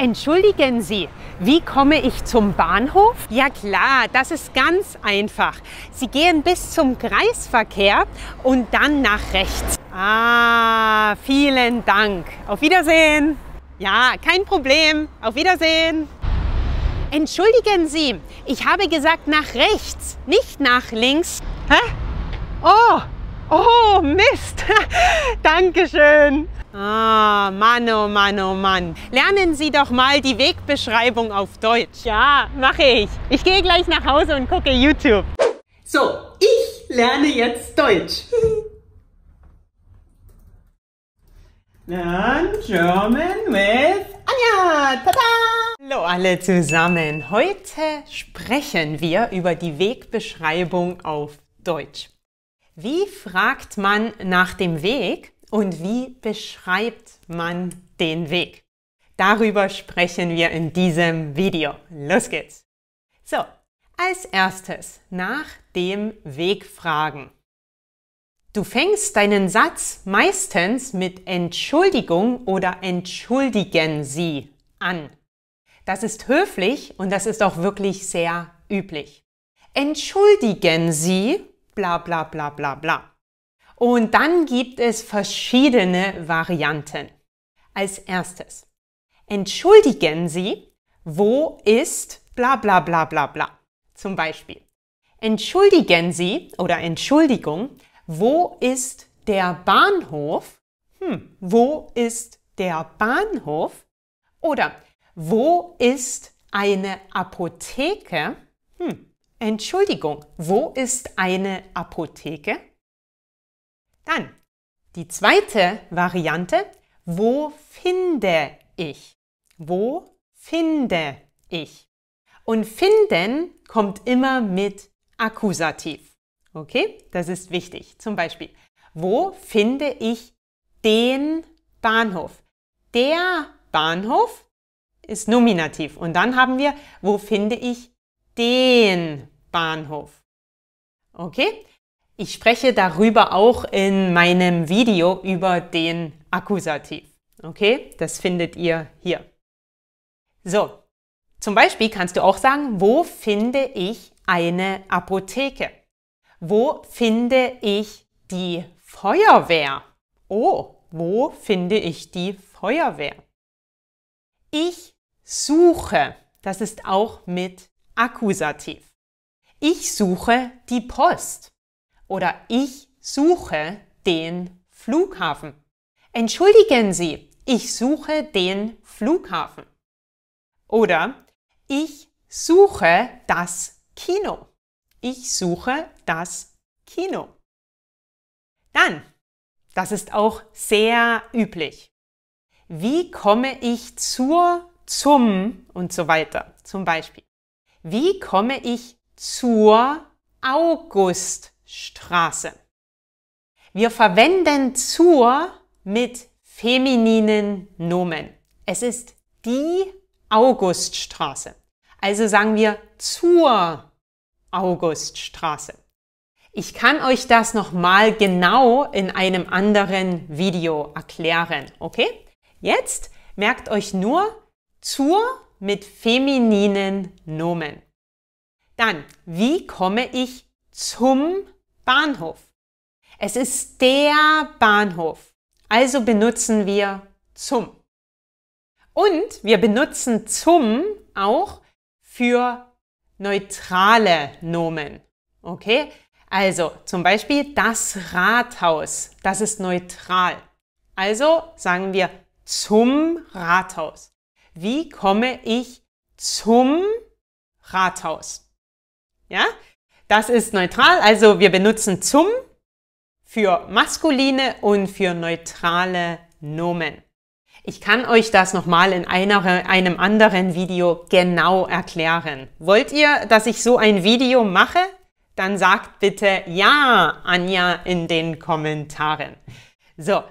Entschuldigen Sie, wie komme ich zum Bahnhof? Ja klar, das ist ganz einfach. Sie gehen bis zum Kreisverkehr und dann nach rechts. Ah, vielen Dank. Auf Wiedersehen. Ja, kein Problem. Auf Wiedersehen. Entschuldigen Sie, ich habe gesagt nach rechts, nicht nach links. Hä? Oh, oh, Mist. Dankeschön. Ah, Mann, oh Mann, oh Mann. Lernen Sie doch mal die Wegbeschreibung auf Deutsch. Ja, mache ich. Ich gehe gleich nach Hause und gucke YouTube. So, ich lerne jetzt Deutsch. Learn German with Anja. Tada! Hallo alle zusammen. Heute sprechen wir über die Wegbeschreibung auf Deutsch. Wie fragt man nach dem Weg? Und wie beschreibt man den Weg? Darüber sprechen wir in diesem Video. Los geht's! So, als erstes nach dem Weg fragen. Du fängst deinen Satz meistens mit Entschuldigung oder entschuldigen Sie an. Das ist höflich und das ist auch wirklich sehr üblich. Entschuldigen Sie, bla bla bla bla bla. Und dann gibt es verschiedene Varianten. Als erstes, entschuldigen Sie, wo ist bla bla bla bla bla. Zum Beispiel, entschuldigen Sie oder Entschuldigung, wo ist der Bahnhof? Hm, wo ist der Bahnhof? Oder wo ist eine Apotheke? Hm, Entschuldigung, wo ist eine Apotheke? Dann die zweite Variante, wo finde ich? Wo finde ich? Und finden kommt immer mit Akkusativ. Okay, das ist wichtig. Zum Beispiel, wo finde ich den Bahnhof? Der Bahnhof ist Nominativ. Und dann haben wir, wo finde ich den Bahnhof? Okay, ich spreche darüber auch in meinem Video über den Akkusativ. Okay, das findet ihr hier. So, zum Beispiel kannst du auch sagen, wo finde ich eine Apotheke? Wo finde ich die Feuerwehr? Oh, wo finde ich die Feuerwehr? Ich suche, das ist auch mit Akkusativ. Ich suche die Post oder ich suche den Flughafen. Entschuldigen Sie, ich suche den Flughafen. Oder ich suche das Kino. Ich suche das Kino. Dann, das ist auch sehr üblich. Wie komme ich zur, zum und so weiter? Zum Beispiel. Wie komme ich zur August Straße. Wir verwenden zur mit femininen Nomen. Es ist die Auguststraße. Also sagen wir zur Auguststraße. Ich kann euch das nochmal genau in einem anderen Video erklären, okay? Jetzt merkt euch nur zur mit femininen Nomen. Dann, wie komme ich zum Bahnhof. Es ist der Bahnhof. Also benutzen wir zum. Und wir benutzen zum auch für neutrale Nomen. Okay? Also zum Beispiel das Rathaus. Das ist neutral. Also sagen wir zum Rathaus. Wie komme ich zum Rathaus? Ja? Das ist neutral, also wir benutzen zum für maskuline und für neutrale Nomen. Ich kann euch das nochmal in einer, einem anderen Video genau erklären. Wollt ihr, dass ich so ein Video mache? Dann sagt bitte Ja, Anja, in den Kommentaren. So,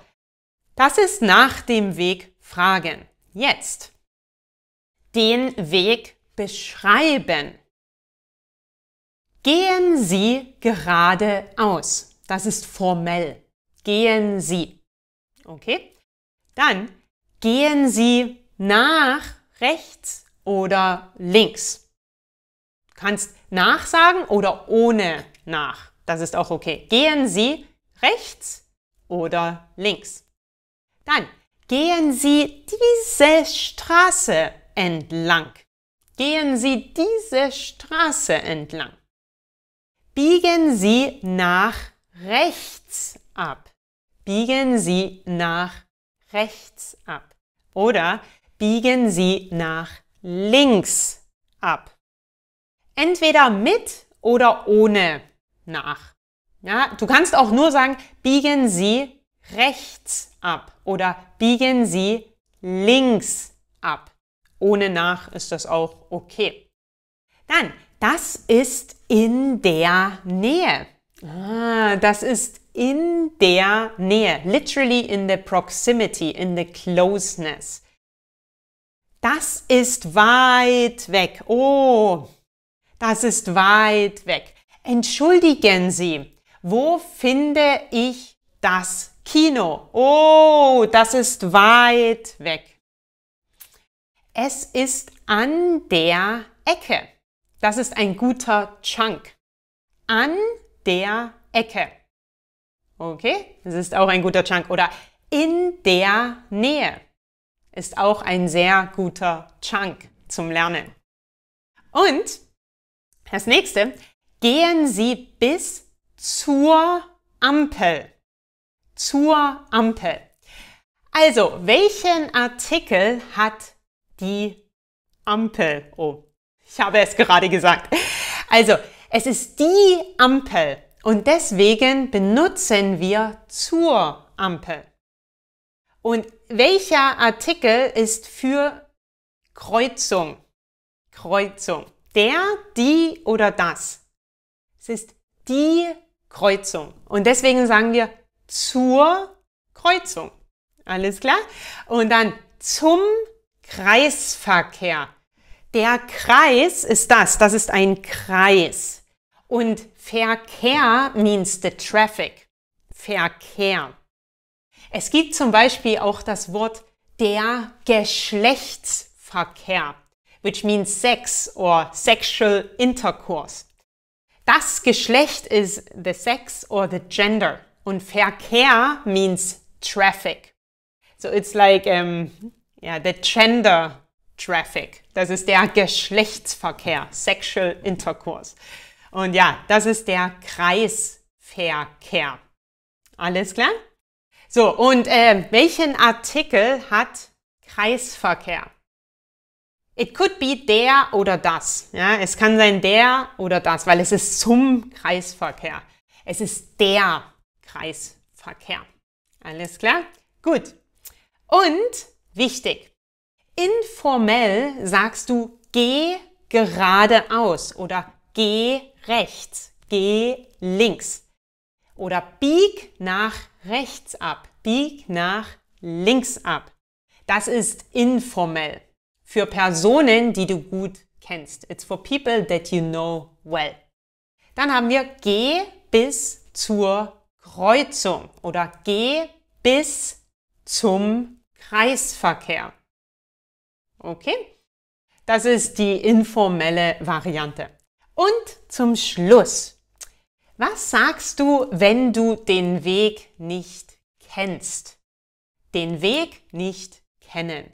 das ist nach dem Weg fragen. Jetzt den Weg beschreiben. Gehen Sie geradeaus. Das ist formell. Gehen Sie. Okay? Dann gehen Sie nach rechts oder links. Du kannst nachsagen oder ohne nach. Das ist auch okay. Gehen Sie rechts oder links. Dann gehen Sie diese Straße entlang. Gehen Sie diese Straße entlang. Biegen Sie nach rechts ab. Biegen Sie nach rechts ab. Oder biegen Sie nach links ab. Entweder mit oder ohne nach. Ja, du kannst auch nur sagen, biegen Sie rechts ab oder biegen Sie links ab. Ohne nach ist das auch okay. Dann das ist in der Nähe. Ah, das ist in der Nähe. Literally in the proximity, in the closeness. Das ist weit weg. Oh, das ist weit weg. Entschuldigen Sie, wo finde ich das Kino? Oh, das ist weit weg. Es ist an der Ecke. Das ist ein guter Chunk. An der Ecke. Okay, das ist auch ein guter Chunk. Oder in der Nähe ist auch ein sehr guter Chunk zum Lernen. Und das nächste, gehen Sie bis zur Ampel. Zur Ampel. Also, welchen Artikel hat die Ampel? Oh, ich habe es gerade gesagt. Also, es ist die Ampel und deswegen benutzen wir zur Ampel. Und welcher Artikel ist für Kreuzung? Kreuzung. Der, die oder das. Es ist die Kreuzung. Und deswegen sagen wir zur Kreuzung. Alles klar? Und dann zum Kreisverkehr. Der Kreis ist das, das ist ein Kreis. Und Verkehr means the traffic. Verkehr. Es gibt zum Beispiel auch das Wort der Geschlechtsverkehr, which means sex or sexual intercourse. Das Geschlecht ist the sex or the gender und Verkehr means traffic. So it's like um, yeah, the gender Traffic. Das ist der Geschlechtsverkehr, Sexual Intercourse. Und ja, das ist der Kreisverkehr. Alles klar? So, und äh, welchen Artikel hat Kreisverkehr? It could be der oder das. Ja, es kann sein der oder das, weil es ist zum Kreisverkehr. Es ist der Kreisverkehr. Alles klar? Gut. Und wichtig, Informell sagst du geh geradeaus oder geh rechts, geh links oder bieg nach rechts ab, bieg nach links ab. Das ist informell für Personen, die du gut kennst. It's for people that you know well. Dann haben wir geh bis zur Kreuzung oder geh bis zum Kreisverkehr. Okay? Das ist die informelle Variante. Und zum Schluss. Was sagst du, wenn du den Weg nicht kennst? Den Weg nicht kennen.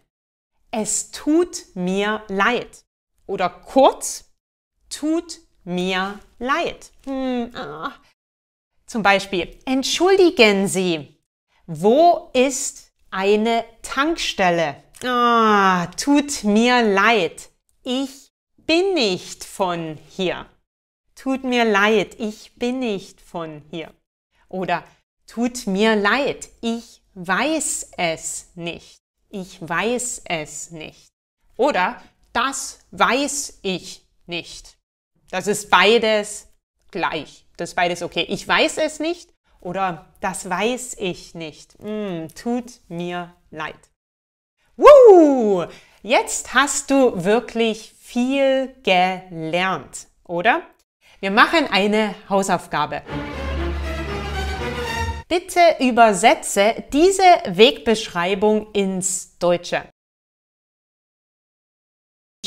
Es tut mir leid. Oder kurz, tut mir leid. Hm, ah. Zum Beispiel, entschuldigen Sie, wo ist eine Tankstelle? Ah, tut mir leid. Ich bin nicht von hier. Tut mir leid, ich bin nicht von hier. Oder tut mir leid, ich weiß es nicht. Ich weiß es nicht. Oder das weiß ich nicht. Das ist beides gleich. Das ist beides okay. Ich weiß es nicht oder das weiß ich nicht. Mm, tut mir leid. Woo! Jetzt hast du wirklich viel gelernt, oder? Wir machen eine Hausaufgabe. Bitte übersetze diese Wegbeschreibung ins Deutsche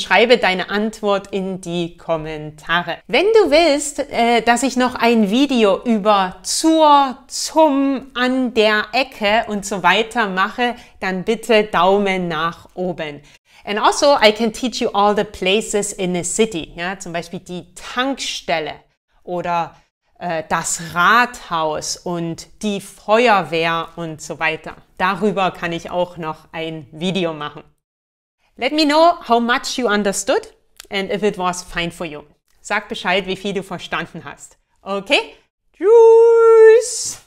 schreibe deine Antwort in die Kommentare. Wenn du willst, äh, dass ich noch ein Video über zur, zum, an der Ecke und so weiter mache, dann bitte Daumen nach oben. And also I can teach you all the places in a city. Ja, zum Beispiel die Tankstelle oder äh, das Rathaus und die Feuerwehr und so weiter. Darüber kann ich auch noch ein Video machen. Let me know how much you understood and if it was fine for you. Sag Bescheid, wie viel du verstanden hast. Okay? Tschüss!